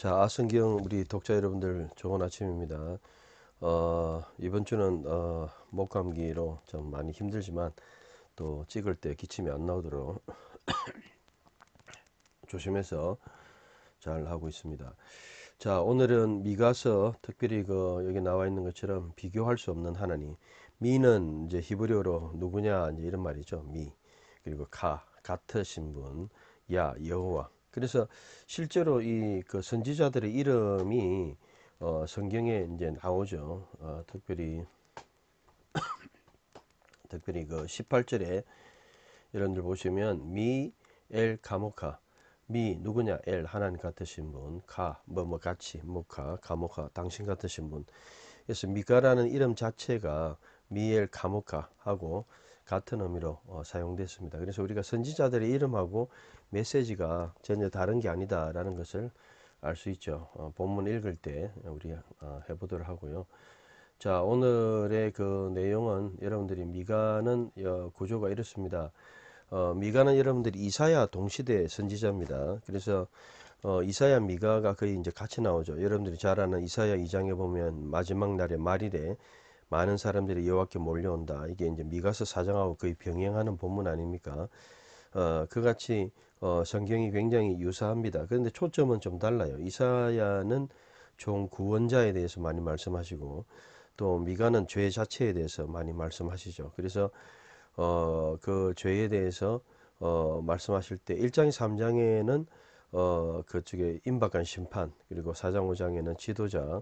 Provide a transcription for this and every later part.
자, 아성경 우리 독자 여러분들 좋은 아침입니다. 어, 이번 주는 어, 목 감기로 좀 많이 힘들지만 또 찍을 때 기침이 안 나오도록 조심해서 잘 하고 있습니다. 자, 오늘은 미가서 특별히 그 여기 나와 있는 것처럼 비교할 수 없는 하나님. 미는 이제 히브리어로 누구냐 이제 이런 말이죠. 미. 그리고 가 같으신 분, 야 여호와. 그래서 실제로 이 그 선지자들의 이름이 어 성경에 이제 나오죠. 어 특별히 특별히 그 18절에 여러분들 보시면 미엘 가모카 미 누구냐 엘 하나님 같으신 분가 뭐뭐 같이 모카 가모카 당신 같으신 분 그래서 미가라는 이름 자체가 미엘 가모카하고 같은 의미로 어, 사용됐습니다. 그래서 우리가 선지자들의 이름하고 메시지가 전혀 다른 게 아니다라는 것을 알 수 있죠. 어, 본문 읽을 때 우리 어, 해보도록 하고요. 자 오늘의 그 내용은 여러분들이 미가는 어, 구조가 이렇습니다. 어, 미가는 여러분들이 이사야 동시대 선지자입니다. 그래서 어, 이사야 미가가 거의 이제 같이 나오죠. 여러분들이 잘 아는 이사야 2장에 보면 마지막 날에 말이래 많은 사람들이 여호와께 몰려온다. 이게 이제 미가서 사장하고 거의 병행하는 본문 아닙니까? 어, 그같이 어, 성경이 굉장히 유사합니다. 그런데 초점은 좀 달라요. 이사야는 종 구원자에 대해서 많이 말씀하시고 또 미가는 죄 자체에 대해서 많이 말씀하시죠. 그래서 어, 그 죄에 대해서 어, 말씀하실 때 1장 3장에는 어, 그쪽에 임박한 심판 그리고 4장 5장에는 지도자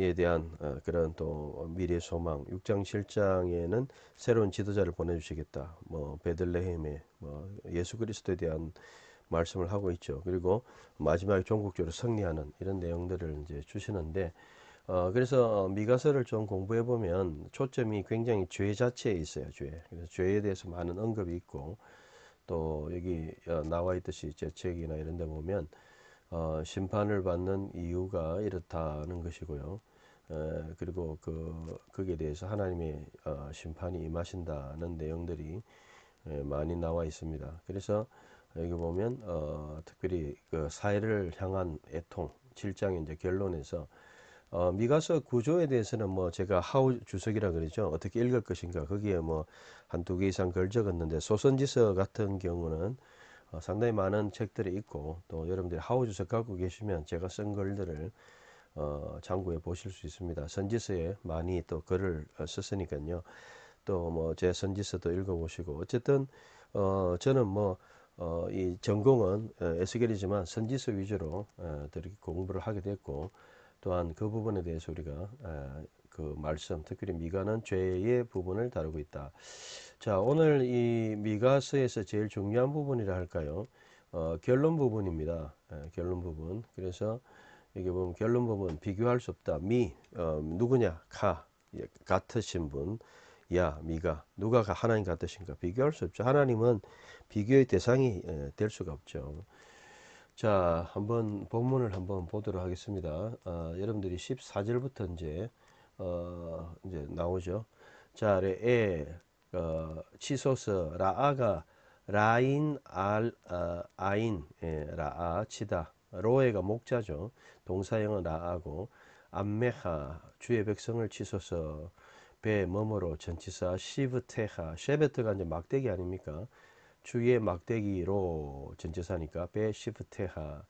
에 대한 어, 그런 또 미래 소망 6장 7장에는 새로운 지도자를 보내주시겠다 뭐베들레헴의뭐 예수 그리스도에 대한 말씀을 하고 있죠 그리고 마지막에 종국적으로 승리하는 이런 내용들을 이제 주시는데 어 그래서 미가서를 좀 공부해 보면 초점이 굉장히 죄 자체에 있어요 죄 그래서 죄에 대해서 많은 언급이 있고 또 여기 어, 나와 있듯이 제 책이나 이런 데 보면 어, 심판을 받는 이유가 이렇다는 것이고요. 그리고 그 거기에 대해서 하나님의 어, 심판이 임하신다는 내용들이 많이 나와 있습니다. 그래서 여기 보면 어, 특별히 그 사회를 향한 애통 7장 이제 결론에서 어, 미가서 구조에 대해서는 뭐 제가 하우 주석이라 그러죠. 어떻게 읽을 것인가 거기에 뭐 한두 개 이상 걸 적었는데 소선지서 같은 경우는 어, 상당히 많은 책들이 있고 또 여러분들이 하우 주석 갖고 계시면 제가 쓴 글들을 어, 참고해 보실 수 있습니다. 선지서에 많이 또 글을 어, 썼으니까요. 또 뭐 제 선지서도 읽어보시고 어쨌든 어, 저는 뭐 어, 이 전공은 어, 에스겔이지만 선지서 위주로 어, 공부를 하게 됐고 또한 그 부분에 대해서 우리가 어, 그 말씀 특별히 미가는 죄의 부분을 다루고 있다. 자 오늘 이 미가서에서 제일 중요한 부분이라 할까요? 어, 결론 부분입니다. 예, 결론 부분. 그래서 여게 보면 결론 보면 비교할 수 없다. 미 어, 누구냐? 가 예, 같으신 분. 야 미가 누가 하나님 같으신가? 비교할 수 없죠. 하나님은 비교의 대상이 예, 될 수가 없죠. 자, 한번 본문을 한번 보도록 하겠습니다. 어, 여러분들이 14절부터 이제 어, 이제 나오죠. 자, 아래 에 어, 치소스 라아가 라인 알 어, 아인 예, 라아 치다 로에가 목자죠. 동사형은 나하고 암메하 주의 백성을 치소서 배 머머로 전치사 시브테하 쉐베트가 이제 막대기 아닙니까? 주의 막대기로 전치사니까 배 시브테하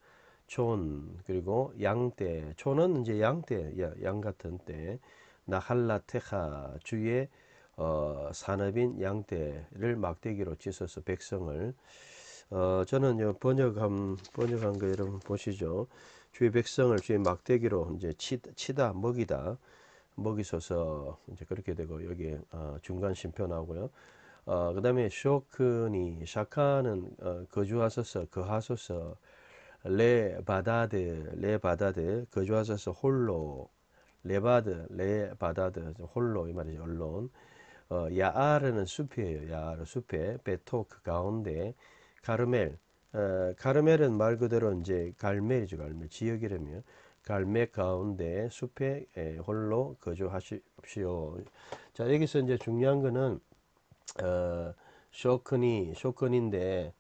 촌 그리고 양떼 촌은 이제 양떼 양 같은 때 나할라테하 주의 어, 산업인 양떼를 막대기로 치소서 백성을 어, 저는 번역한 번역한 거 여러분 보시죠. 주의 백성을 주의 막대기로 이제 치, 치다 먹이다 먹이소서 이제 그렇게 되고 여기 어, 중간 심표 나오고요. 어, 그 다음에 쇼크니 샤카는 어, 거주하소서 거하소서 레 바다드 레 바다드 거주하소서 홀로 레바드 레 바다드 홀로 이 말이죠 언론 어, 야아르는 숲이에요 야아르 숲에 베토크 가운데 가르멜. 어, 가르멜은 말 그대로 이제 갈멜이죠. 갈멜 지역이라면 갈멜 가운데 숲에 에, 예, 홀로 거주하십시오. 자 여기서 이제 중요한 거는 어, 쇼크니 쇼크니인데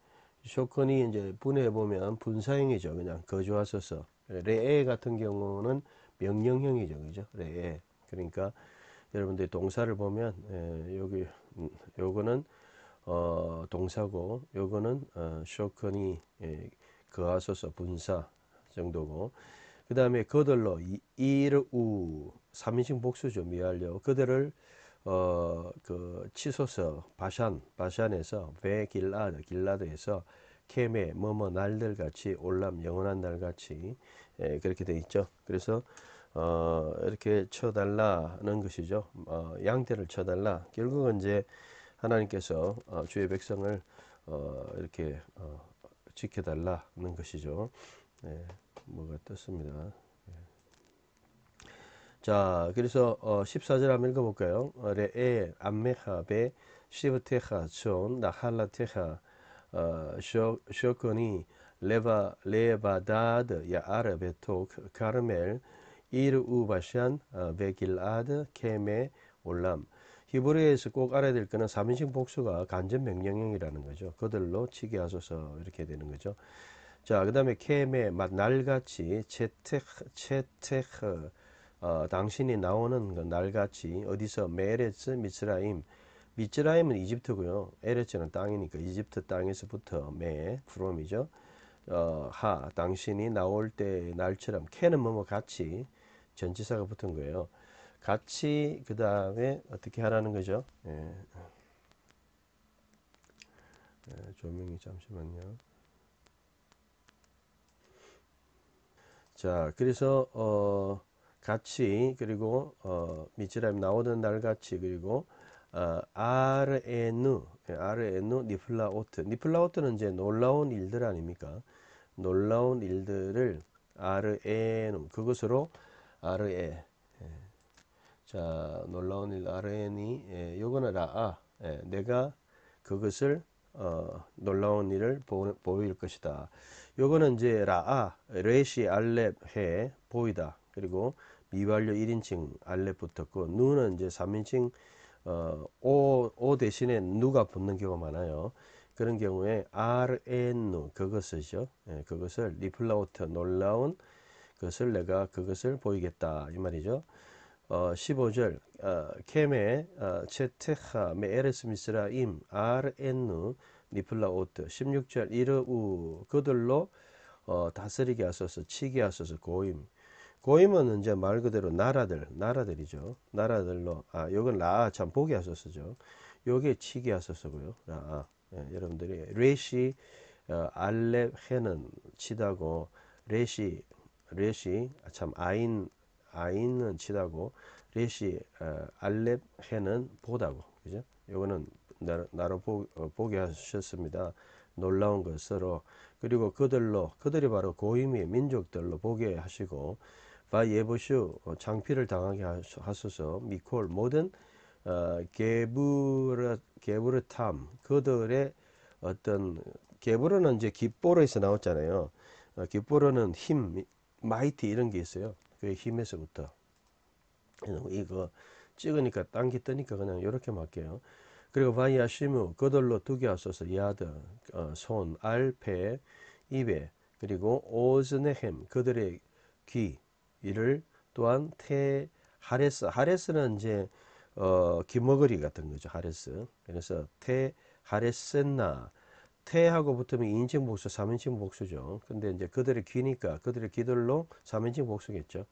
쇼크니 이제 분해 보면 분사형이죠. 그냥 거주하소서. 레에 같은 경우는 명령형이죠. 그죠? 레에. 그러니까 여러분들이 동사를 보면 에, 예, 여기 음, 요거는 어, 동사고 요거는 어, 쇼크니 예, 그하소서 분사 정도고 그 다음에 그들로 이르우 3인칭 복수죠 미알려 그들을 어, 그 치소서 바샨 바샨에서 베 길라드 길라드에서 캠에 뭐뭐 날들 같이 올람 영원한 날 같이 예, 그렇게 돼 있죠 그래서 어, 이렇게 쳐달라는 것이죠 어, 양태를 쳐달라 결국은 이제 하나님께서 어, 주의 백성을 어, 이렇게 어, 지켜달라는 것이죠. 네, 뭐가 떴습니다. 예. 자, 그래서 14절 한번 읽어볼까요? 레에 암메하 베 시브테하 존 나할라테하 쇼코니 레바 레바다드 야아르 베톡 카르멜 이르 우바샨 베길아드 케메 올람 히브리에서 꼭 알아야 될 거는 삼인칭 복수가 간접 명령형이라는 거죠. 그들로 치게 하소서 이렇게 되는 거죠. 자, 그 다음에 케메, 날같이, 채택, 채택, 어, 어, 당신이 나오는 그 날같이, 어디서, 메레츠, 미츠라임, 미츠라임은 이집트고요. 에레츠는 땅이니까 이집트 땅에서부터 메, 구름이죠. 어, 하, 당신이 나올 때 날처럼, 케는 뭐뭐 같이 전치사가 붙은 거예요. 같이 그 다음에 어떻게 하라는 거죠 예. 예, 조명이 잠시만요 자 그래서 어 같이 그리고 어 미츠라임 나오던 날 같이 그리고 어, RNU, 예, RNU 니플라오트. 니플라오트는 이제 놀라운 일들 아닙니까? 놀라운 일들을 RNU, 그것으로 RE, 자 놀라운 일 RN이 예, 요거는 라아 에, 예, 내가 그것을 어, 놀라운 일을 보, 보일 것이다 요거는 이제 라아 레시 알렙 해 보이다 그리고 미완료 1인칭 알렙 붙었고 누는 이제 3인칭 어, 오, 오 대신에 누가 붙는 경우가 많아요 그런 경우에 RN 그것이죠. 예, 그것을 리플라우트 놀라운 것을 내가 그것을 보이겠다 이 말이죠. 어, 15절 어, 케메 체테하 어, 메에레스미스라임 아르엔누 니플라오트 16절 이르우 그들로 어, 다스리게 하소서 치게 하소서 고임 고임은 이제 말 그대로 나라들 나라들이죠 나라들로 아 요건 라아 참 보게 하소서죠 요게 치게 하소서고요 라아 예, 여러분들이 레시 어, 알렙 헤는 치다고 레시 레시 아, 참 아인 아인은 치다고 레시 어, 알렙 해는 보다고 그죠? 요거는 나로, 나로 보, 어, 보게 하셨습니다. 놀라운 것으로 그리고 그들로 그들이 바로 고임의 민족들로 보게 하시고 바 예보슈 어, 장피를 당하게 하소서 미콜 모든 어, 게브르 게브르탐 그들의 어떤 게브르는 이제 기뽀로에서 나왔잖아요. 어, 기뽀로는 힘 마이티 이런 게 있어요. 그의 힘에서부터 이거 찍으니까 땅기 뜨니까 그냥 이렇게 맡겨요 그리고 바이아시무 그들로두게 하소서 야드 어, 손 알페 입에 그리고 오즈네헴 그들의 귀 이를 또한 테 하레스 하레스는 이제 어, 귀머거리 같은 거죠 하레스 그래서 테 하레센나 태하고 붙으면 2인칭 복수, 3인칭 복수죠. 근데 이제 그들의 귀니까 그들의 귀들로 3인칭 복수겠죠.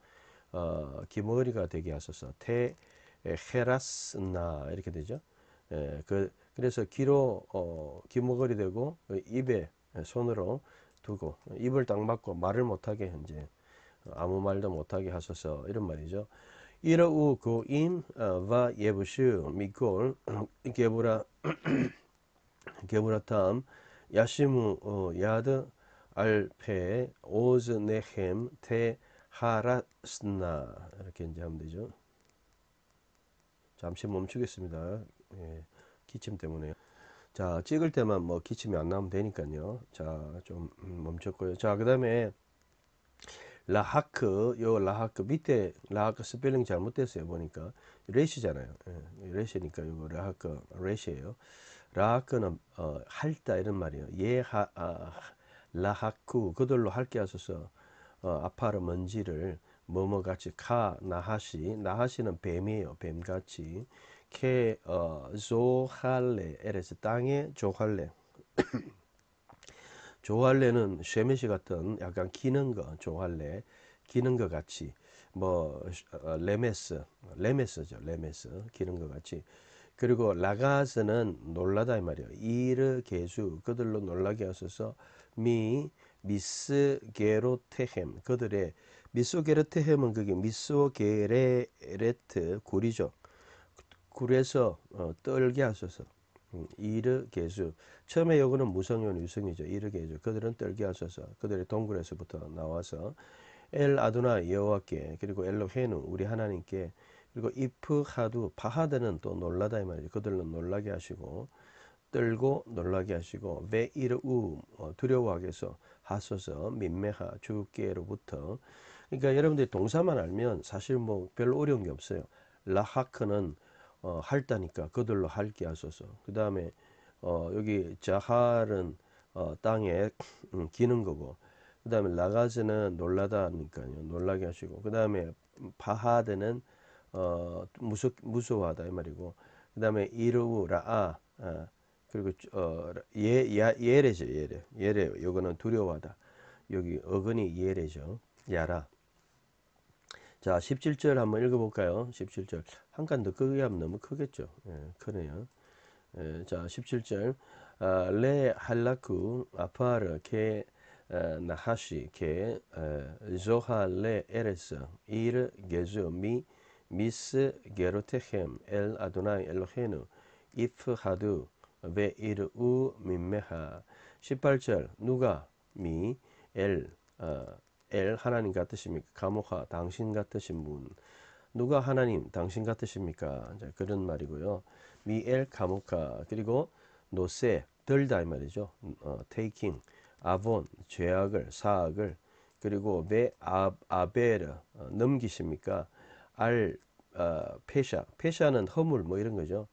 어, 기머리가 되게 하소서. 태 헤라스나 이렇게 되죠. 에, 그, 그래서 귀로 어, 기머거리 되고 그 입에 손으로 두고 입을 딱 막고 말을 못하게 현재 아무 말도 못하게 하소서 이런 말이죠. 이러우 고임 어, 와 예부슈 미콜 게브라 게브라탐 야시무 어, 야드 알페 오즈 네헴 테 하라스나 이렇게 이제 하면 되죠. 잠시 멈추겠습니다. 예, 기침 때문에. 자 찍을 때만 뭐 기침이 안 나면 되니까요. 자 좀 멈췄고요. 자그 다음에 라하크 요 라하크 밑에 라하크 스펠링 잘못됐어요 보니까 레시잖아요. 예, 레시니까 요거 라하크 레시예요. 라크는 어, 할다 이런 말이에요. 예하 아, 라하쿠 그들로 핥게 하소서 어, 아파르 먼지를 뭐뭐같이 카 나하시 나하시는 뱀이에요. 뱀같이 케 어, 조할레 에레스 땅에 조할레 조할레는 쉐메시 같은 약간 기는 거 조할레 기는 거 같이 뭐 어, 레메스 레메스죠 레메스 기는 거 같이 그리고 라가스는 놀라다 이 말이에요. 이르 계수 그들로 놀라게 하소서 미 미스 게로테헴 그들의 미스 게르테헴은 그게 미스 게레레트 구리죠. 굴에서 어, 떨게 하소서. 음, 이르 계수 처음에 여거는 무성현 유성이죠. 이르 계수 그들은 떨게 하소서. 그들의 동굴에서부터 나와서 엘 아두나 여호와께 그리고 엘로헤누 우리 하나님께 그리고 if 하두 바하드는또 놀라다 이 말이죠. 그들은 놀라게 하시고 떨고 놀라게 하시고 베이르우 어, 두려워하게 해서 하소서 민매하 주께로부터 그러니까 여러분들이 동사만 알면 사실 뭐 별로 어려운 게 없어요. 라하크는 어, 할다니까 그들로 할게 하소서. 그 다음에 어, 여기 자할은 어, 땅에 음, 기는 거고 그 다음에 라가즈는 놀라다 하니까요. 놀라게 하시고 그 다음에 바하드는 어, 무서, 무서워하다 이 말이고 그 다음에 이르우라 아 어, 그리고 어, 예, 야, 예레죠 예레 예레 요거는 두려워하다 여기 어근이 예레죠 야라 자 17절 한번 읽어볼까요 17절 한 칸 더 크게 하면 너무 크겠죠 예, 크네요 예, 자 17절 아, 레 할라쿠 아파르 케 어, 나하시 케 어, 조하 레 에레스 이르 게즈 미 미스 게로테헴 엘 아도나이 엘로헤누 이프 하두 베이르우 민메하 18절 누가 미 엘 어, 엘 하나님 같으십니까? 감옥하 당신 같으신 분 누가 하나님 당신 같으십니까? 자, 그런 말이고요. 미엘 감옥하 그리고 노세 들다 이 말이죠. 음, 어, taking 아본 죄악을 사악을 그리고 베 아, 아베르 어, 넘기십니까? 알 어, 페샤 페샤는 허물 뭐 이런 거죠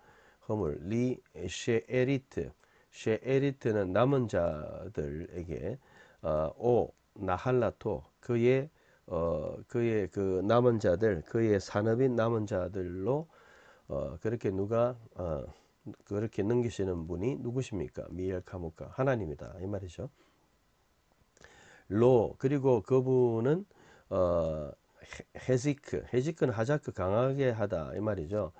허물 리 셰에리트 셰에리트는 남은 자들에게 어, 오 나할라토 그의 어, 그의 그 남은 자들 그의 산업인 남은 자들로 어, 그렇게 누가 어, 그렇게 넘기시는 분이 누구십니까? 미엘 카모카 하나님이다 이 말이죠. 로 그리고 그분은 어, 해지크, 해지크는 하자크 강하게 하다 이 말이죠.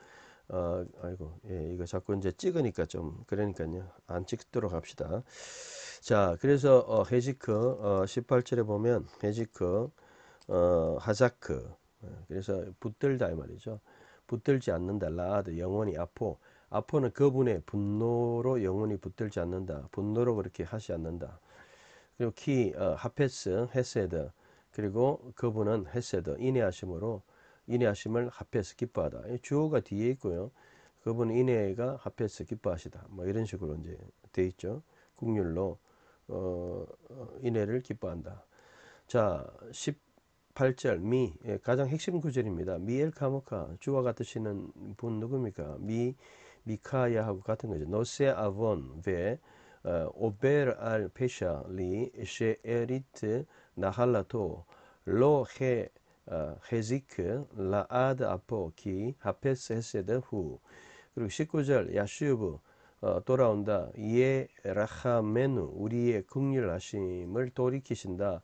어, 아이고, 예, 이거 자꾸 이제 찍으니까 좀 그러니까요. 안 찍도록 합시다. 자, 그래서 어, 해지크 어, 18절에 보면 해지크 어, 하자크 어, 그래서 붙들다 이 말이죠. 붙들지 않는다. 라드 영원히 아포. 아포는 그분의 분노로 영원히 붙들지 않는다. 분노로 그렇게 하지 않는다. 그리고 키 어, 하페스 헤세드 그리고 그분은 헤세드 인내하심으로 인내하심을 합해서 기뻐하다. 주어가 뒤에 있고요. 그분 인내가 합해서 기뻐하시다. 뭐 이런 식으로 이제 돼 있죠. 국률로 어, 어 인애를 기뻐한다. 자, 18절 미 예, 가장 핵심 구절입니다. 미엘 카모카 주와 같으시는 분 누굽니까? 미 미카야하고 같은 거죠. 노세 아본 베 어, 오베르 알 페샤 리 셰에리트 나할라토 로 헤, 어, 헤지크 라아드 아포 기 하페스 헤세드 후 그리고 19절 야슈브 어, 돌아온다 예 라하메누 우리의 극률하심을 돌이키신다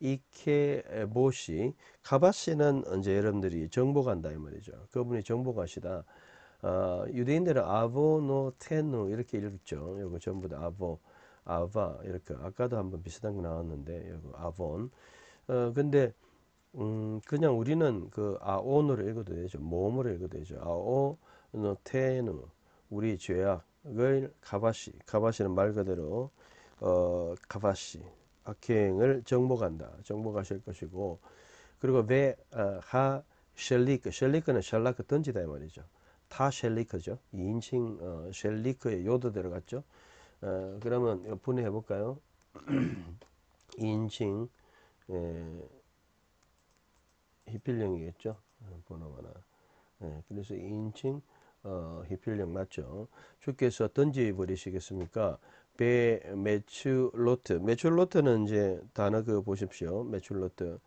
이케보시 가바시는 이제 여러분들이 정복한다 이 말이죠 그분이 정복하시다 어, 유대인들은 아보노테누 이렇게 읽죠 이거 전부 다 아보 아바 이렇게 아까도 한번 비슷한 거 나왔는데 여기 아본 어 근데 음 그냥 우리는 그 아온으로 읽어도 되죠 몸으로 읽어도 되죠 아오 노테누 우리 죄악을 가바시 가바시는 말 그대로 어 가바시 악행을 정복한다 정복하실 것이고 그리고 베하 어, 셸리크 셸리크는 샬라크 던지다 이 말이죠 타 셸리크죠 이인칭 어, 셸리크의 요도 들어갔죠 어, 그러면 분해 해볼까요? 인칭 에, 예, 히필령이겠죠? 어, 번호가 나. 예, 그래서 인칭 어, 히필령 맞죠? 주께서 던지버리시겠습니까? 배매출로트매출로트는 이제 단어 그 보십시오. 매출로트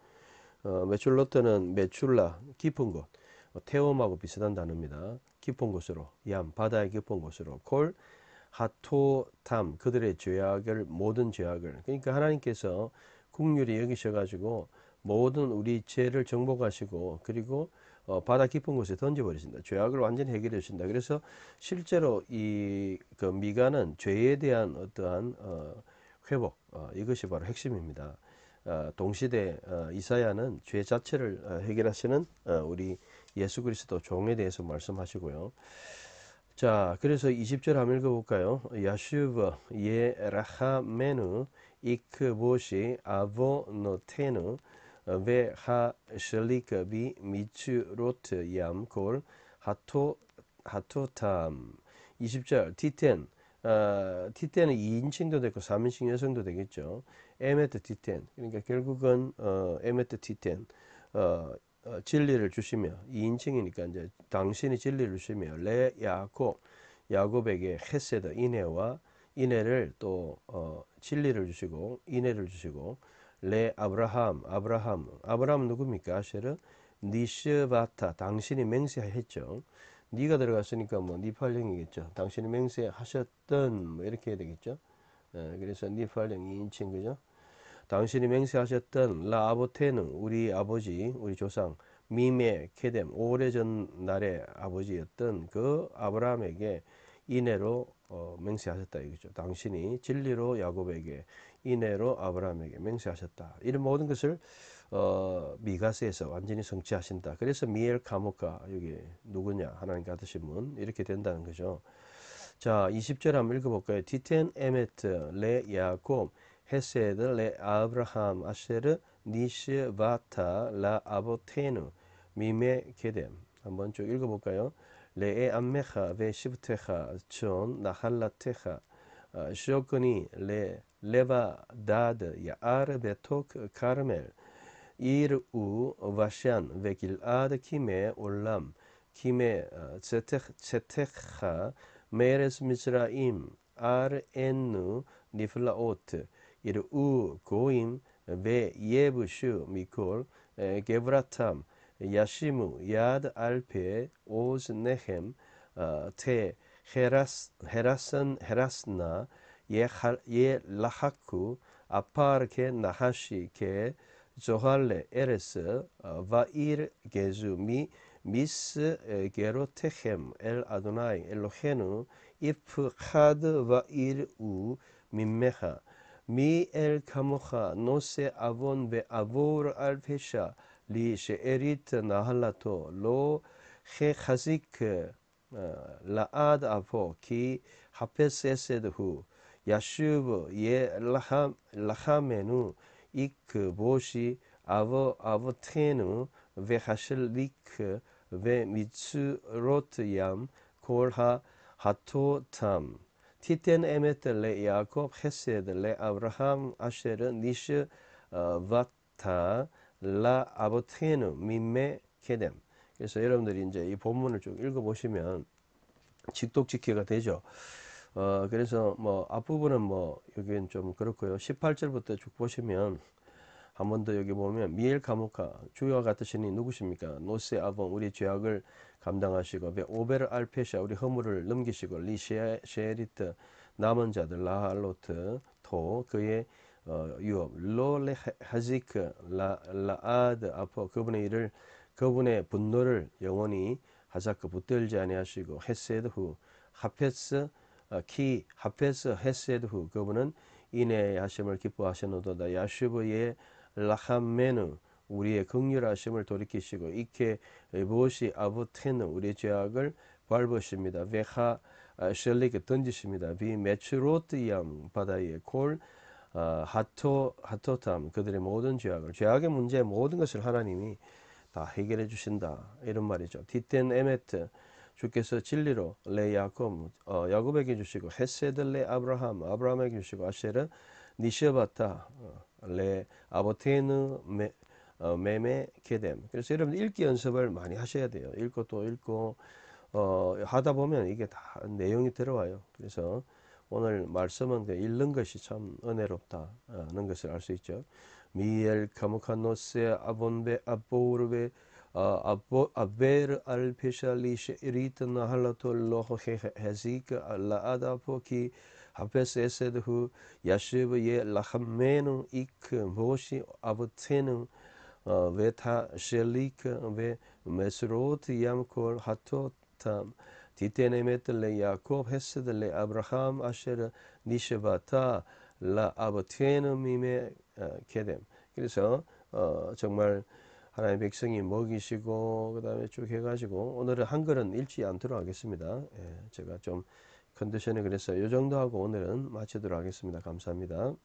어, 메출로트는 매출라 깊은 곳. 어, 태움하고 비슷한 단어입니다. 깊은 곳으로, 얌, 바다의 깊은 곳으로. 콜, 하토탐 그들의 죄악을 모든 죄악을 그러니까 하나님께서 국률이 여기셔 가지고 모든 우리 죄를 정복하시고 그리고 어, 바다 깊은 곳에 던져버리신다. 죄악을 완전히 해결해 주신다. 그래서 실제로 이 그 미간은 죄에 대한 어떠한 어, 회복 어, 이것이 바로 핵심입니다. 어, 동시대 어, 이사야는 죄 자체를 어, 해결하시는 어, 우리 예수 그리스도 종에 대해서 말씀하시고요. 자, 그래서 20절 한번 읽어볼까요? 야슈브 예 라하메누 이크보시 아보노테누 베하 셜리카비 미츠로트 얌콜 하토 하토탐 20절 티텐 어, 티텐은 2인칭도 되고 3인칭 여성도 되겠죠. 에메트 티텐 그러니까 결국은 어, 에메트 티텐 어, 어, 진리를 주시며 이인칭이니까 이제 당신이 진리를 주시며 레 야곱 야곱에게 헤세드 인혜와인혜를또 어, 진리를 주시고 인혜를 주시고 레 아브라함 아브라함 아브라함 누굽니까 아실은 니스바타 당신이 맹세했죠 네가 들어갔으니까 뭐 니팔령이겠죠 당신이 맹세하셨던 뭐 이렇게 해야 되겠죠 에, 어, 그래서 니팔령 이인칭 그죠 당신이 맹세하셨던 라아보테는 우리 아버지 우리 조상 미메 케뎀 오래전 날의 아버지였던 그 아브라함에게 이내로 어, 맹세하셨다 이거죠. 당신이 진리로 야곱에게 이내로 아브라함에게 맹세하셨다. 이런 모든 것을 어, 미가스에서 완전히 성취하신다. 그래서 미엘 카모카 여기 누구냐 하나님께 하신 분 이렇게 된다는 거죠. 자 20절 한번 읽어볼까요? 디텐 에메트 레 야곱 Hesed le Abraham asher nishvata la abotenu mime kedem. 한번 쭉 읽어볼까요? 레에 암메하 베 시브테하 촌 나할라테하 아, 쇼크니 레 레바다드 야아르 베토크 카르멜 이르우 와샨 베길아드 키메 올람 키메 어, 제테하 메레스 미스라임 아르 엔누 니플라오트 jer u goim ve yebuşu mikol e, gevratam yashimu yad alpe oz nehem te heras herasan herasna ye ye lahaku apar ke nahashi ke zohalle eres e, vair gezu mi mis e, gerotehem el Adonai Elohenu if kad vair u mimmeha מי אל כמוך נושא עוון בעבור על פשע, לי שארית נהלתו, לא כחזיק אה, לעד אפו, כי חפש חסד הוא. ישוב ילחמנו, יכבושי אבו אבותינו, וחשליק ומצורות ים, כל הטותם. 티텐 t e 텔레 야곱 헤세델레 아브라함 아 e s 니 d le a b r a h a 아보테누 미메 케뎀. 그래서 여러분들이 이제 이 본문을 좀 읽어보시면 직독직해가 되죠. 어, 그래서 뭐 앞부분은 뭐 여기는 좀 그렇고요. 18절부터 쭉 보시면 한번더 여기 보면 미엘 카모카 주와 같으신이 누구십니까? 노스의 아범 우리 죄악을 감당하시고 오베르 알페샤 우리 허물을 넘기시고 리셰리트 남은 자들 라알로트 토 그의 어, 유업 로레 하지크 라, 라아드 아퍼 그분의 일을 그분의 분노를 영원히 하자크 붙들지 아니하시고 헤세드 후 하페스 어, 키 하페스 헤세드 후 그분은 인내의 하심을 기뻐하시노도다 야슈브의 라함메누 우리의 극렬하심을 돌이키시고 이케 무엇이 아부테누 우리의 죄악을 밟으십니다. 베하 셀리게 아, 던지십니다. 비메츠로트이암 바다의 골 아, 하토 하토탐 그들의 모든 죄악을 죄악의 문제 모든 것을 하나님이 다 해결해 주신다 이런 말이죠. 디텐 에메트 주께서 진리로 레 야곱 어, 야곱에게 주시고 헤세들레 아브라함 아브라함에게 주시고 아세르 니시바타 어, 레 아버테느 메 어, 매매 게됨. 그래서 여러분 읽기 연습을 많이 하셔야 돼요. 읽고 또 읽고 어, 하다 보면 이게 다 내용이 들어와요. 그래서 오늘 말씀은 읽는 것이 참 은혜롭다는 것을 알 수 있죠. 미엘 카모카노세 아본베 아보르베 어, 아베르 보 알페샬리시 이리트나 할라톨로 헤지크 알 라아다포키 앞에서 후 야시브 의 라함메는 이크 무엇이 아부테는 베타 셸리크베 메스로트 얌콜 하토탐 디테네메틀레 야콥 헤스들레 아브라함 아셰르 니셰바타라아부테는미메 케뎀 그래서 어, 정말 하나님의 백성이 먹이시고 그 다음에 쭉 해가지고 오늘은 한글은 읽지 않도록 하겠습니다. 예, 제가 좀 컨디션이 그래서 이 정도 하고 오늘은 마치도록 하겠습니다. 감사합니다.